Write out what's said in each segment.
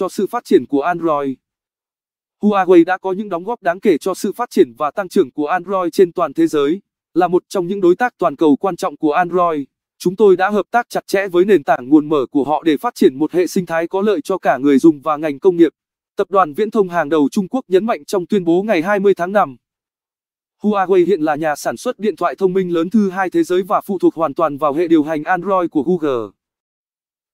cho sự phát triển của Android. Huawei đã có những đóng góp đáng kể cho sự phát triển và tăng trưởng của Android trên toàn thế giới. Là một trong những đối tác toàn cầu quan trọng của Android, chúng tôi đã hợp tác chặt chẽ với nền tảng nguồn mở của họ để phát triển một hệ sinh thái có lợi cho cả người dùng và ngành công nghiệp. Tập đoàn Viễn thông hàng đầu Trung Quốc nhấn mạnh trong tuyên bố ngày 20 tháng 5. Huawei hiện là nhà sản xuất điện thoại thông minh lớn thứ hai thế giới và phụ thuộc hoàn toàn vào hệ điều hành Android của Google.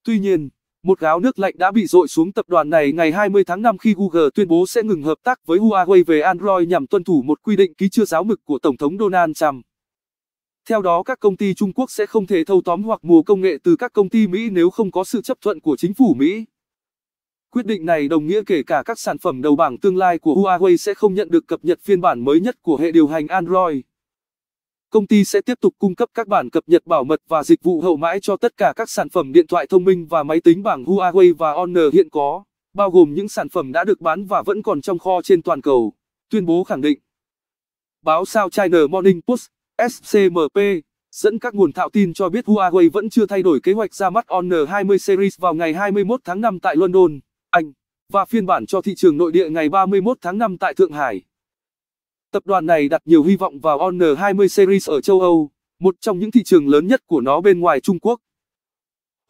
Tuy nhiên, một gáo nước lạnh đã bị dội xuống tập đoàn này ngày 20 tháng 5 khi Google tuyên bố sẽ ngừng hợp tác với Huawei về Android nhằm tuân thủ một quy định ký chưa giáo mực của Tổng thống Donald Trump. Theo đó các công ty Trung Quốc sẽ không thể thâu tóm hoặc mua công nghệ từ các công ty Mỹ nếu không có sự chấp thuận của chính phủ Mỹ. Quyết định này đồng nghĩa kể cả các sản phẩm đầu bảng tương lai của Huawei sẽ không nhận được cập nhật phiên bản mới nhất của hệ điều hành Android công ty sẽ tiếp tục cung cấp các bản cập nhật bảo mật và dịch vụ hậu mãi cho tất cả các sản phẩm điện thoại thông minh và máy tính bảng Huawei và Honor hiện có, bao gồm những sản phẩm đã được bán và vẫn còn trong kho trên toàn cầu, tuyên bố khẳng định. Báo sao China Morning Post, SCMP, dẫn các nguồn thạo tin cho biết Huawei vẫn chưa thay đổi kế hoạch ra mắt Honor 20 Series vào ngày 21 tháng 5 tại London, Anh, và phiên bản cho thị trường nội địa ngày 31 tháng 5 tại Thượng Hải. Tập đoàn này đặt nhiều hy vọng vào Honor 20 Series ở châu Âu, một trong những thị trường lớn nhất của nó bên ngoài Trung Quốc.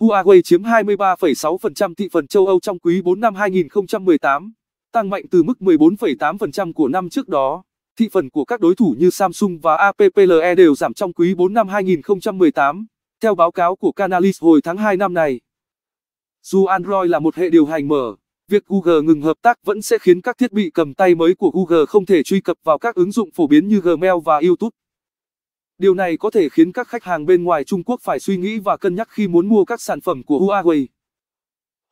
Huawei chiếm 23,6% thị phần châu Âu trong quý 4 năm 2018, tăng mạnh từ mức 14,8% của năm trước đó. Thị phần của các đối thủ như Samsung và APPLE đều giảm trong quý 4 năm 2018, theo báo cáo của Canalys hồi tháng 2 năm này. Dù Android là một hệ điều hành mở, Việc Google ngừng hợp tác vẫn sẽ khiến các thiết bị cầm tay mới của Google không thể truy cập vào các ứng dụng phổ biến như Gmail và YouTube. Điều này có thể khiến các khách hàng bên ngoài Trung Quốc phải suy nghĩ và cân nhắc khi muốn mua các sản phẩm của Huawei.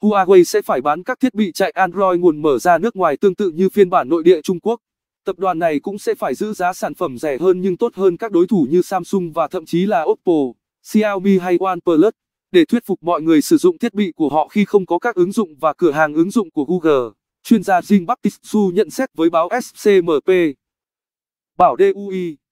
Huawei sẽ phải bán các thiết bị chạy Android nguồn mở ra nước ngoài tương tự như phiên bản nội địa Trung Quốc. Tập đoàn này cũng sẽ phải giữ giá sản phẩm rẻ hơn nhưng tốt hơn các đối thủ như Samsung và thậm chí là Oppo, Xiaomi hay OnePlus để thuyết phục mọi người sử dụng thiết bị của họ khi không có các ứng dụng và cửa hàng ứng dụng của Google. Chuyên gia Jim Baptiste Su nhận xét với báo SCMP. Bảo DUI